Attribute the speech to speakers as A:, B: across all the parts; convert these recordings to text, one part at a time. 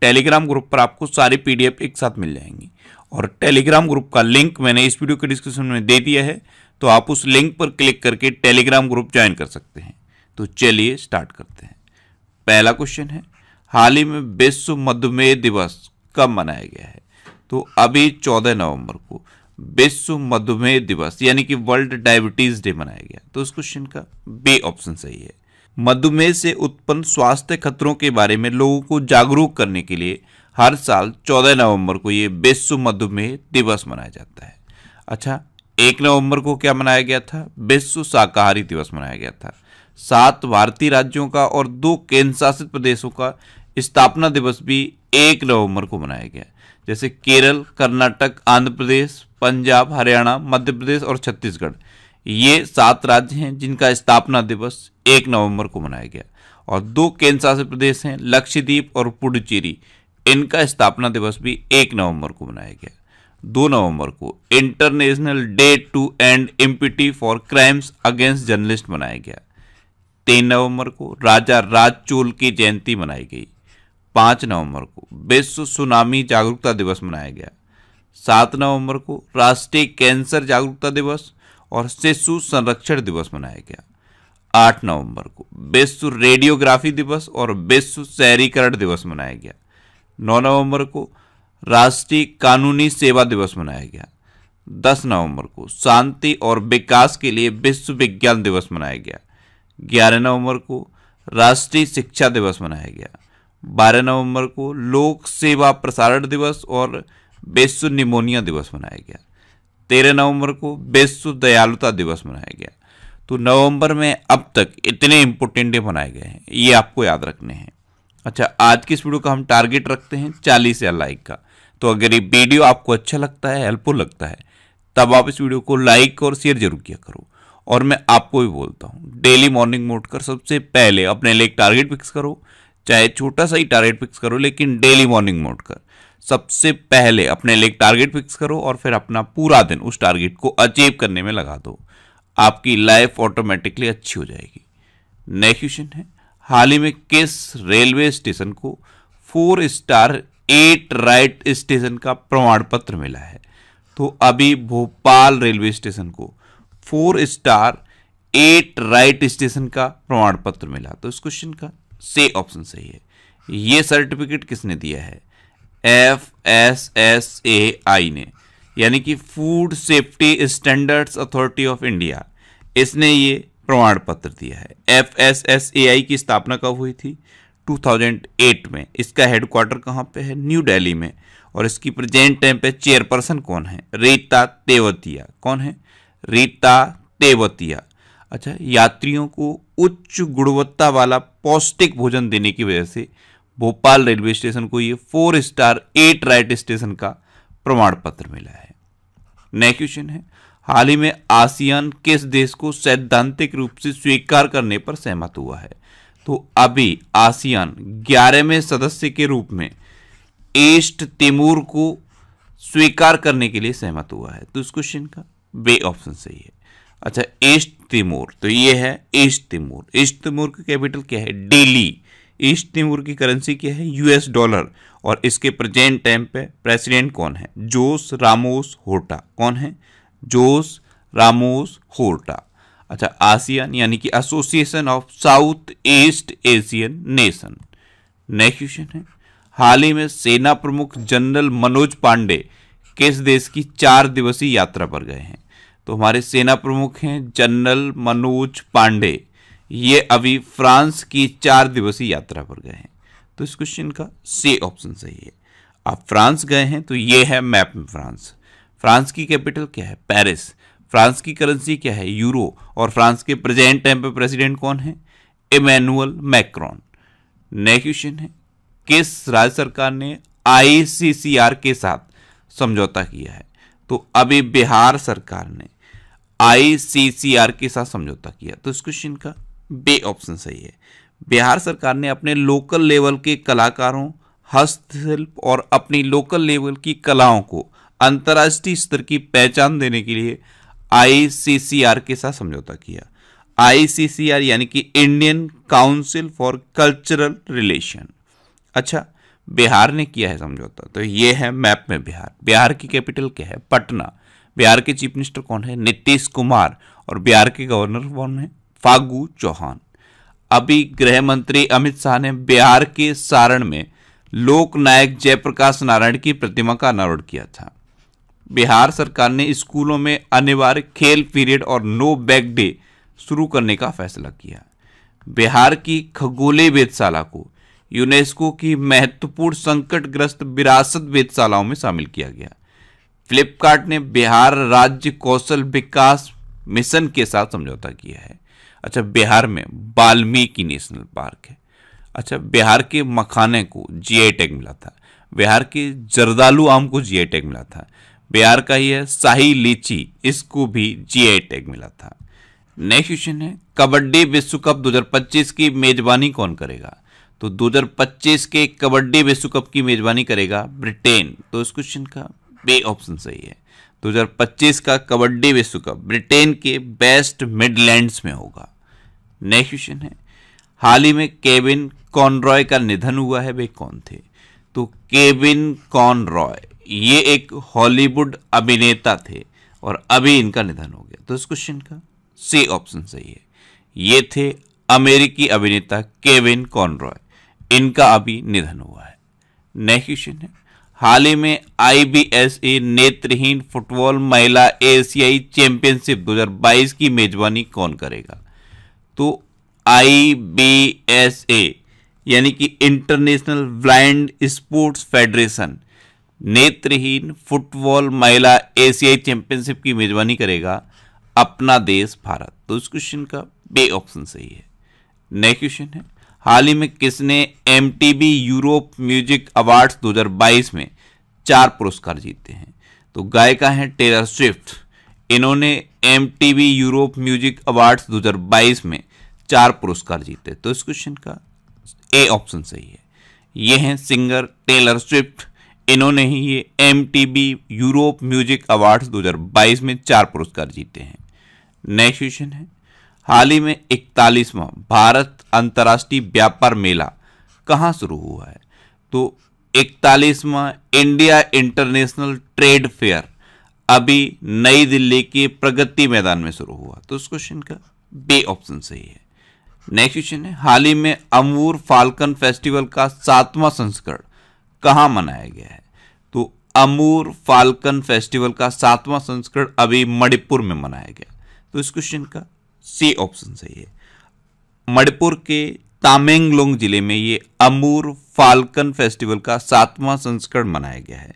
A: Telegram group पर आपको सारी पीडीएफ एक साथ मिल जाएंगी और टेलीग्राम ग्रुप का लिंक मैंने इस वीडियो के डिस्क्रिप्शन में दे दिया है तो आप उस लिंक पर क्लिक करके टेलीग्राम ग्रुप ज्वाइन कर सकते हैं तो चलिए स्टार्ट करते हैं पहला क्वेश्चन है हाल ही में विश्व मधुमेह दिवस कब मनाया गया है तो अभी चौदह नवंबर को विश्व मधुमेह दिवस यानी कि वर्ल्ड डायबिटीज़ डे मनाया गया तो इस क्वेश्चन का बी ऑप्शन सही है मधुमेह से उत्पन्न स्वास्थ्य खतरों के बारे में लोगों को जागरूक करने के लिए हर साल 14 नवंबर को ये विश्व मधुमेह दिवस मनाया जाता है अच्छा एक नवंबर को क्या मनाया गया था विश्व शाकाहारी दिवस मनाया गया था सात भारतीय राज्यों का और दो केंद्र शासित प्रदेशों का स्थापना दिवस भी एक नवंबर को मनाया गया जैसे केरल कर्नाटक आंध्र प्रदेश पंजाब हरियाणा मध्य प्रदेश और छत्तीसगढ़ ये सात राज्य हैं जिनका स्थापना दिवस एक नवंबर को मनाया गया और दो केंद्र शासित प्रदेश हैं लक्षद्वीप और पुडुचेरी इनका स्थापना दिवस भी एक नवंबर को मनाया गया दो नवंबर को international day to end impunity for crimes against journalist मनाया गया तीन नवंबर को राजा राजचोल की जयंती मनाई गई पाँच नवंबर को विश्व सुनामी जागरूकता दिवस मनाया गया सात नवंबर को राष्ट्रीय कैंसर जागरूकता दिवस और शिशु संरक्षण दिवस मनाया गया आठ नवंबर को विश्व रेडियोग्राफी दिवस और विश्व शहरीकरण दिवस मनाया गया नौ नवंबर को राष्ट्रीय कानूनी सेवा दिवस मनाया गया दस नवंबर को शांति और विकास के लिए विश्व विज्ञान दिवस मनाया गया ग्यारह नवंबर को राष्ट्रीय शिक्षा दिवस मनाया गया बारह नवंबर को लोक सेवा प्रसारण दिवस और विश्व निमोनिया दिवस मनाया गया तेरह नवंबर को विश्व दयालुता दिवस मनाया गया तो नवंबर में अब तक इतने इम्पोर्टेंट डे बनाए गए हैं ये आपको याद रखने हैं अच्छा आज की इस वीडियो का हम टारगेट रखते हैं चालीस या लाइक का तो अगर ये वीडियो आपको अच्छा लगता है हेल्पफुल लगता है तब आप इस वीडियो को लाइक और शेयर जरूर किया करो और मैं आपको भी बोलता हूँ डेली मॉर्निंग मोड कर सबसे पहले अपने लिए एक टारगेट फिक्स करो चाहे छोटा सा ही टारगेट फिक्स करो लेकिन डेली मॉर्निंग मोड कर सबसे पहले अपने लिए टारगेट फिक्स करो और फिर अपना पूरा दिन उस टारगेट को अचीव करने में लगा दो आपकी लाइफ ऑटोमेटिकली अच्छी हो जाएगी नेक्स्ट क्वेश्चन है हाल ही में किस रेलवे स्टेशन को four star eat right station का प्रमाण पत्र मिला है तो अभी भोपाल रेलवे स्टेशन को four star eat right station का प्रमाण पत्र मिला तो इस क्वेश्चन का से ऑप्शन सही है ये सर्टिफिकेट किसने दिया है F S S A I ने यानी कि food safety standards authority of India इसने ये प्रमाण पत्र दिया है F S S A I की स्थापना कब हुई थी 2008 में इसका हेडक्वार्टर कहाँ पे है न्यू दिल्ली में और इसकी प्रेजेंट टाइम पे चेयरपर्सन कौन है रीता तेवतिया कौन है रीता तेवतिया अच्छा यात्रियों को उच्च गुणवत्ता वाला पौष्टिक भोजन देने की वजह से भोपाल रेलवे स्टेशन को ये four star eat right station का प्रमाण पत्र मिला है नेक्स्ट क्वेश्चन है हाल ही में आसियान किस देश को सैद्धांतिक रूप से स्वीकार करने पर सहमत हुआ है तो अभी आसियान ग्यारहवें सदस्य के रूप में ईस्ट तिमूर को स्वीकार करने के लिए सहमत हुआ है तो इस क्वेश्चन का बे ऑप्शन सही है अच्छा ईस्ट तिमूर तो ये है ईस्ट तिमूर ईस्ट तिमूर का कैपिटल क्या है डेली ईस्ट तिमूर की करेंसी क्या है यूएस डॉलर और इसके प्रेजेंट टाइम पे प्रेसिडेंट कौन है जोस रामोस होटा कौन है जोस रामोस होटा अच्छा आसियान यानी कि association of South East Asian nation next question है हाल ही में सेना प्रमुख जनरल मनोज पांडे किस देश की चार दिवसीय यात्रा पर गए हैं तो हमारे सेना प्रमुख हैं जनरल मनोज पांडे ये अभी फ्रांस की चार दिवसीय यात्रा पर गए हैं तो इस क्वेश्चन का सी ऑप्शन सही है आप फ्रांस गए हैं तो ये है मैप में फ्रांस फ्रांस की कैपिटल क्या है पेरिस फ्रांस की करेंसी क्या है यूरो और फ्रांस के प्रेजेंट टाइम पर प्रेसिडेंट कौन है इमैनुअल मैक्रॉन नेक्स्ट क्वेश्चन है किस राज्य सरकार ने आईसीसीआर के साथ समझौता किया है तो अभी बिहार सरकार ने आईसीसीआर के साथ समझौता किया तो इस क्वेश्चन का बे ऑप्शन सही है बिहार सरकार ने अपने लोकल लेवल के कलाकारों हस्तशिल्प और अपनी लोकल लेवल की कलाओं को अंतर्राष्ट्रीय स्तर की पहचान देने के लिए आईसीसीआर के साथ समझौता किया आईसीसीआर यानी कि Indian council for cultural relation अच्छा बिहार ने किया है समझौता तो ये है मैप में बिहार बिहार की कैपिटल क्या है पटना बिहार के चीफ मिनिस्टर कौन है नीतीश कुमार और बिहार के गवर्नर कौन है फागू चौहान अभी गृह मंत्री अमित शाह ने बिहार के सारण में लोक नायक जयप्रकाश नारायण की प्रतिमा का अनावरण किया था बिहार सरकार ने स्कूलों में अनिवार्य खेल पीरियड और नो बैग डे शुरू करने का फैसला किया बिहार की खगोले वेदशाला को यूनेस्को की महत्वपूर्ण संकटग्रस्त विरासत वेदशालाओं में शामिल किया गया फ्लिपकार्ट ने बिहार राज्य कौशल विकास मिशन के साथ समझौता किया है अच्छा बिहार में वाल्मीकि नेशनल पार्क है अच्छा बिहार के मखाने को जीआई टैग मिला था बिहार के जरदालू आम को जीआई टैग मिला था बिहार का ही है शाही लीची इसको भी जीआई टैग मिला था नेक्स्ट क्वेश्चन है कबड्डी विश्व कप 2025 की मेजबानी कौन करेगा तो 2025 के कबड्डी विश्व कप की मेजबानी करेगा ब्रिटेन तो इस क्वेश्चन का बे ऑप्शन सही है 2025 का कबड्डी विश्व कप ब्रिटेन के बेस्ट मिडलैंड्स में होगा नेक्स्ट क्वेश्चन है हाल ही में केविन कॉनरॉय का निधन हुआ है वे कौन थे तो केविन कॉनरॉय ये एक हॉलीवुड अभिनेता थे और अभी इनका निधन हो गया तो इस क्वेश्चन का सी ऑप्शन सही है ये थे अमेरिकी अभिनेता केविन कॉनरॉय इनका अभी निधन हुआ है नेक्स्ट क्वेश्चन है हाल ही में आईबीएसए e नेत्रहीन फुटबॉल महिला एशियाई चैंपियनशिप 2022 की मेजबानी कौन करेगा तो आईबीएसए e, यानी कि इंटरनेशनल ब्लाइंड स्पोर्ट्स फेडरेशन नेत्रहीन फुटबॉल महिला एशियाई चैंपियनशिप की मेजबानी करेगा अपना देश भारत तो इस क्वेश्चन का बे ऑप्शन सही है नेक्स्ट क्वेश्चन है हाल ही में किसने एम यूरोप म्यूजिक अवार्ड्स 2022 में चार पुरस्कार जीते हैं तो गायिका हैं टेलर स्विफ्ट इन्होंने एम यूरोप म्यूजिक अवार्ड्स 2022 में चार पुरस्कार जीते तो इस क्वेश्चन का ए ऑप्शन सही है ये हैं सिंगर टेलर स्विफ्ट इन्होंने ही ये एम यूरोप म्यूजिक अवार्ड्स 2022 में चार पुरस्कार जीते हैं नेक्स्ट क्वेश्चन है हाल ही में इकतालीसवां भारत अंतर्राष्ट्रीय व्यापार मेला कहाँ शुरू हुआ है तो इकतालीसवां इंडिया इंटरनेशनल ट्रेड फेयर अभी नई दिल्ली के प्रगति मैदान में शुरू हुआ तो इस क्वेश्चन का बे ऑप्शन सही है नेक्स्ट क्वेश्चन है हाल ही में अमूर फाल्कन फेस्टिवल का सातवां संस्करण कहाँ मनाया गया है तो अमूर फाल्कन फेस्टिवल का सातवां संस्करण अभी मणिपुर में मनाया गया तो इस क्वेश्चन का सी ऑप्शन सही है मणिपुर के तामेंगलोंग जिले में ये अमूर फाल्कन फेस्टिवल का सातवां संस्करण मनाया गया है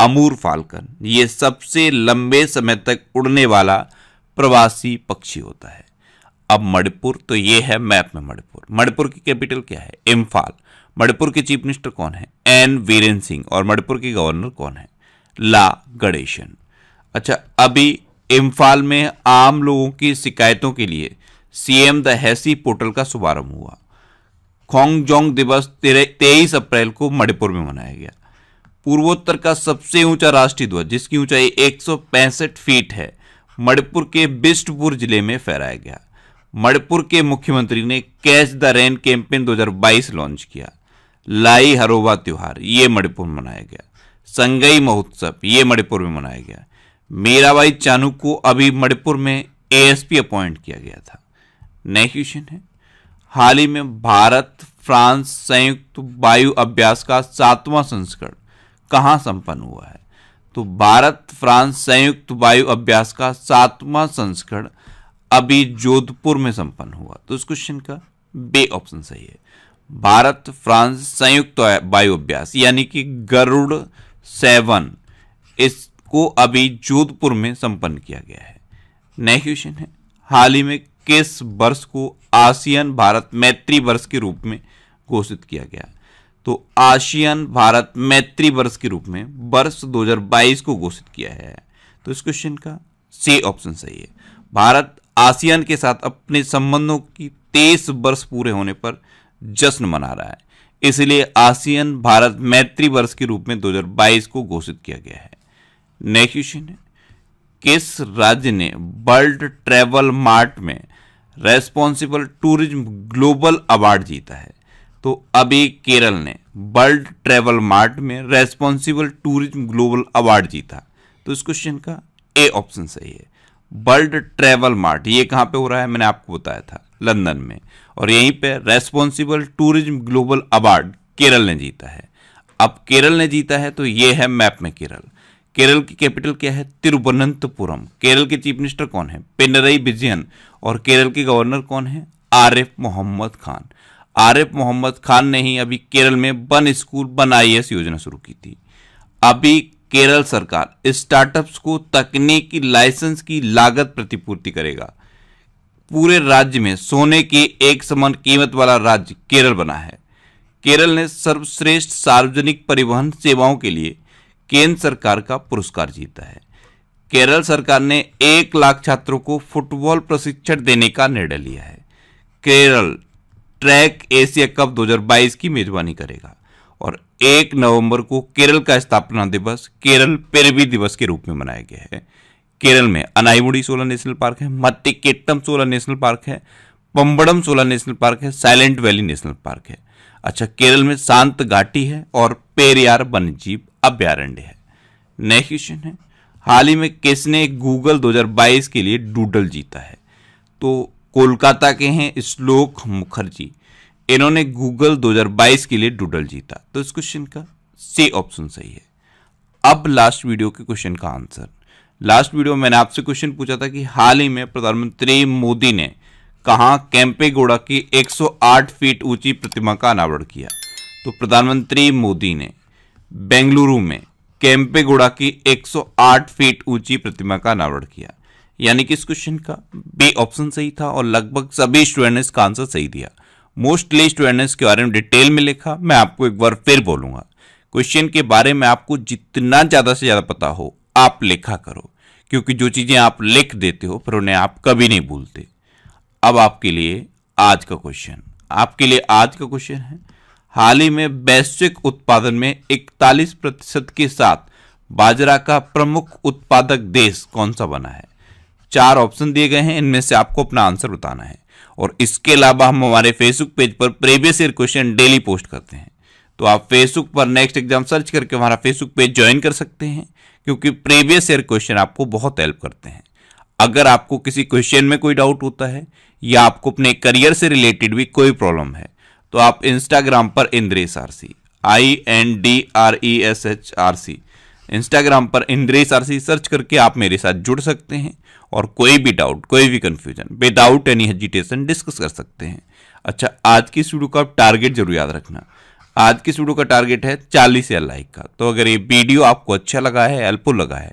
A: अमूर फाल्कन ये सबसे लंबे समय तक उड़ने वाला प्रवासी पक्षी होता है अब मणिपुर तो ये है मैप में मणिपुर मणिपुर की कैपिटल क्या है इम्फाल मणिपुर के चीफ मिनिस्टर कौन है एन वीरेन सिंह और मणिपुर के गवर्नर कौन है ला गणेशन अच्छा अभी इम्फाल में आम लोगों की शिकायतों के लिए सीएम द हैसी पोर्टल का शुभारंभ हुआ खोंगजोंग दिवस तेईस अप्रैल को मणिपुर में मनाया गया पूर्वोत्तर का सबसे ऊंचा राष्ट्रीय ध्वज जिसकी ऊंचाई एक फीट है मणिपुर के बिष्टपुर जिले में फहराया गया मणिपुर के मुख्यमंत्री ने catch the rain campaign 2022 launch किया लाई हरोबा त्यौहार ये मणिपुर में मनाया गया संगई महोत्सव ये मणिपुर में मनाया गया मेरा चानू को अभी मणिपुर में एएसपी अपॉइंट किया गया था नेक्स्ट क्वेश्चन है हाल ही में भारत फ्रांस संयुक्त वायु अभ्यास का सातवां संस्करण कहाँ संपन्न हुआ है तो भारत फ्रांस संयुक्त वायु अभ्यास का सातवां संस्करण अभी जोधपुर में संपन्न हुआ तो इस क्वेश्चन का बे ऑप्शन सही है भारत फ्रांस संयुक्त वायु अभ्यास यानी कि गरुड़ सेवन इस को अभी जोधपुर में संपन्न किया गया है नया क्वेश्चन है हाल ही में किस वर्ष को आसियान भारत मैत्री वर्ष के रूप में घोषित किया गया तो आसियान भारत मैत्री वर्ष के रूप में वर्ष 2022 को घोषित किया है तो इस क्वेश्चन का सी ऑप्शन सही है भारत आसियान के साथ अपने संबंधों की तेईस वर्ष पूरे होने पर जश्न मना रहा है इसलिए आसियान भारत मैत्री वर्ष के रूप में 2022 को घोषित किया गया है नेक्स्ट क्वेश्चन है किस राज्य ने वर्ल्ड ट्रेवल मार्ट में रेस्पॉन्सिबल टूरिज्म ग्लोबल अवार्ड जीता है तो अभी केरल ने वर्ल्ड ट्रेवल मार्ट में रेस्पॉन्सिबल टूरिज्म ग्लोबल अवार्ड जीता तो इस क्वेश्चन का ए ऑप्शन सही है वर्ल्ड ट्रैवल मार्ट ये कहाँ पे हो रहा है मैंने आपको बताया था लंदन में और यहीं पे responsible tourism global award Kerala ने जीता है अब केरल ने जीता है तो ये है मैप में केरल केरल की कैपिटल क्या है तिरुवनंतपुरम केरल के चीफ मिनिस्टर कौन है पिनरई विजयन और केरल के गवर्नर कौन है आर एफ मोहम्मद खान आर एफ मोहम्मद खान ने ही अभी केरल में वन स्कूल वन आई योजना शुरू की थी अभी केरल सरकार स्टार्टअप्स को तकनीकी लाइसेंस की लागत प्रतिपूर्ति करेगा पूरे राज्य में सोने की एक समान कीमत वाला राज्य केरल बना है केरल ने सर्वश्रेष्ठ सार्वजनिक परिवहन सेवाओं के लिए केंद्र सरकार का पुरस्कार जीता है केरल सरकार ने एक लाख छात्रों को फुटबॉल प्रशिक्षण देने का निर्णय लिया है केरल ट्रैक एशिया कप 2022 की मेजबानी करेगा और एक नवंबर को केरल का स्थापना दिवस केरल पेरवी दिवस के रूप में मनाया गया है केरल में अनाईमुड़ी सोलह नेशनल पार्क है केट्टम सोलह नेशनल पार्क है पम्बड़म सोलह नेशनल पार्क है साइलेंट वैली नेशनल पार्क है अच्छा केरल में शांत घाटी है और पेरियार वन्यजीव अभ्यारण्य है नेक्स्ट क्वेश्चन है हाल ही में किसने गूगल 2022 के लिए डूडल जीता है तो कोलकाता के हैं श्लोक मुखर्जी इन्होंने गूगल 2022 के लिए डूडल जीता तो इस क्वेश्चन का सी ऑप्शन सही है अब लास्ट वीडियो के क्वेश्चन का आंसर लास्ट वीडियो में मैंने आपसे क्वेश्चन पूछा था कि हाल ही में प्रधानमंत्री मोदी ने कहा कैंपेगोड़ा की 108 फीट ऊंची प्रतिमा का अनावरण किया तो प्रधानमंत्री मोदी ने बेंगलुरु में कैंपेगोड़ा की 108 फीट ऊंची प्रतिमा का अनावरण किया यानी कि इस क्वेश्चन का बी ऑप्शन सही था और लगभग सभी स्टूडेंट ने इसका आंसर सही दिया मोस्टली स्टूडेंट ने इसके बारे में डिटेल में लिखा मैं आपको एक बार फिर बोलूंगा क्वेश्चन के बारे में आपको जितना ज़्यादा से ज़्यादा पता हो आप लिखा करो क्योंकि जो चीज़ें आप लिख देते हो पर उन्हें आप कभी नहीं भूलते अब आपके लिए आज का क्वेश्चन आपके लिए आज का क्वेश्चन है हाल ही में वैश्विक उत्पादन में 41 प्रतिशत के साथ बाजरा का प्रमुख उत्पादक देश कौन सा बना है चार ऑप्शन दिए गए हैं इनमें से आपको अपना आंसर बताना है और इसके अलावा हम हमारे फेसबुक पेज पर previous year question daily post करते हैं तो आप फेसबुक पर नेक्स्ट एग्जाम सर्च करके हमारा फेसबुक पेज ज्वाइन कर सकते हैं क्योंकि प्रीवियस ईयर क्वेश्चन आपको बहुत हेल्प करते हैं अगर आपको किसी क्वेश्चन में कोई डाउट होता है या आपको अपने करियर से रिलेटेड भी कोई प्रॉब्लम है तो आप इंस्टाग्राम पर Indresh R C I N D R E S H R C Instagram पर इंद्रेश आर सी सर्च करके आप मेरे साथ जुड़ सकते हैं और कोई भी डाउट कोई भी confusion without any hesitation discuss कर सकते हैं अच्छा आज की इस वीडियो का टारगेट जरूर याद रखना आज की इस वीडियो का टारगेट है चालीस या लाइक का तो अगर ये वीडियो आपको अच्छा लगा है हेल्पफुल लगा है